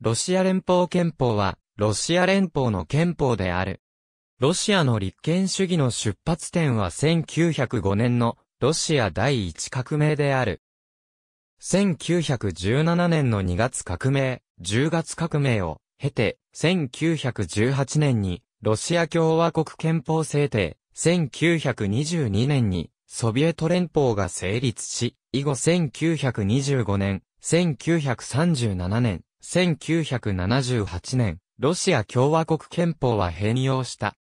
ロシア連邦憲法は、ロシア連邦の憲法である。ロシアの立憲主義の出発点は1905年のロシア第一革命である。1917年の2月革命、10月革命を経て、1918年にロシア共和国憲法制定、1922年にソビエト連邦が成立し、以後1925年、1937年、1978年、ロシア共和国憲法は変容した。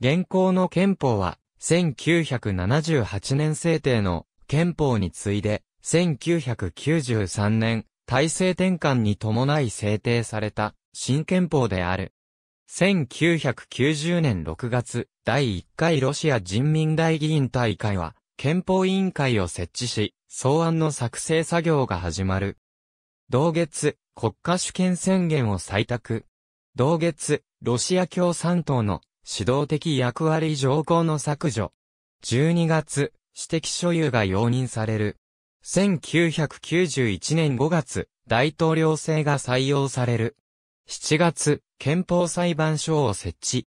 現行の憲法は、1978年制定の憲法に次いで、1993年、体制転換に伴い制定された新憲法である。1990年6月、第1回ロシア人民大議員大会は、憲法委員会を設置し、草案の作成作業が始まる。同月、国家主権宣言を採択。同月、ロシア共産党の指導的役割条項の削除。12月、私的所有が容認される。1991年5月、大統領制が採用される。7月、憲法裁判所を設置。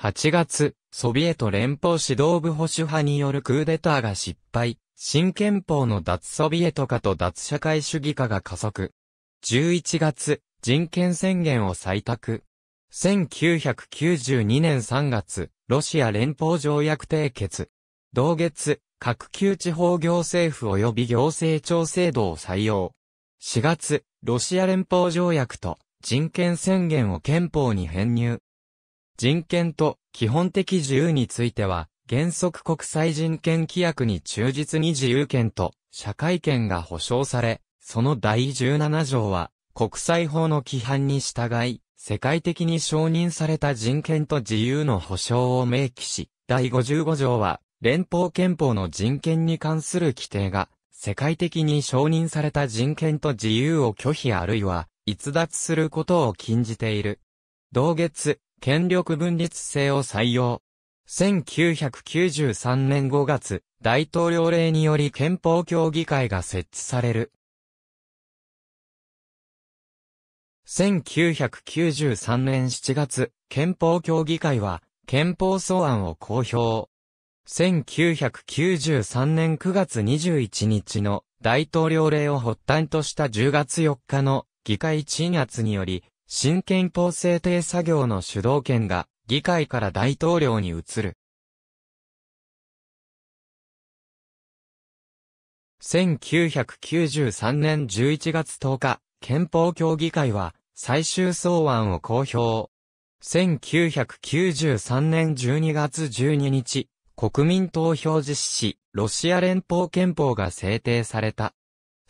8月、ソビエト連邦指導部保守派によるクーデターが失敗。新憲法の脱ソビエト化と脱社会主義化が加速。11月、人権宣言を採択。1992年3月、ロシア連邦条約締結。同月、各級地方行政府及び行政庁制度を採用。4月、ロシア連邦条約と人権宣言を憲法に編入。人権と基本的自由については、原則国際人権規約に忠実に自由権と社会権が保障され、その第17条は、国際法の規範に従い、世界的に承認された人権と自由の保障を明記し、第55条は、連邦憲法の人権に関する規定が、世界的に承認された人権と自由を拒否あるいは、逸脱することを禁じている。同月、権力分立制を採用。1993年5月、大統領令により憲法協議会が設置される。1993年7月、憲法協議会は、憲法草案を公表。1993年9月21日の大統領令を発端とした10月4日の議会鎮圧により、新憲法制定作業の主導権が議会から大統領に移る。1993年11月10日、憲法協議会は、最終草案を公表。1993年12月12日、国民投票実施、ロシア連邦憲法が制定された。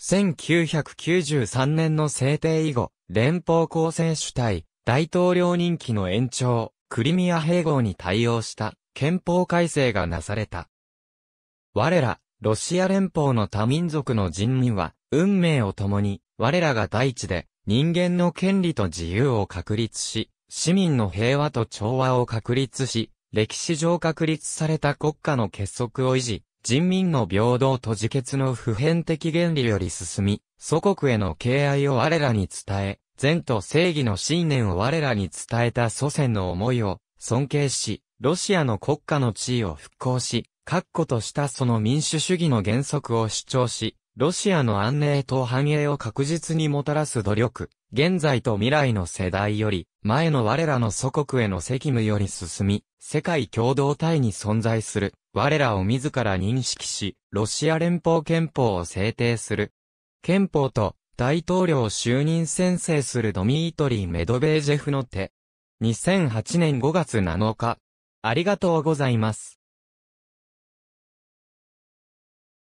1993年の制定以後、連邦構成主体、大統領任期の延長、クリミア併合に対応した憲法改正がなされた。我ら、ロシア連邦の多民族の人民は、運命を共に、我らが大地で、人間の権利と自由を確立し、市民の平和と調和を確立し、歴史上確立された国家の結束を維持、人民の平等と自決の普遍的原理より進み、祖国への敬愛を我らに伝え、善と正義の信念を我らに伝えた祖先の思いを尊敬し、ロシアの国家の地位を復興し、確固としたその民主主義の原則を主張し、ロシアの安寧と繁栄を確実にもたらす努力、現在と未来の世代より、前の我らの祖国への責務より進み、世界共同体に存在する、我らを自ら認識し、ロシア連邦憲法を制定する。憲法と、大統領就任宣誓するドミートリー・メドベージェフの手。2008年5月7日。ありがとうございます。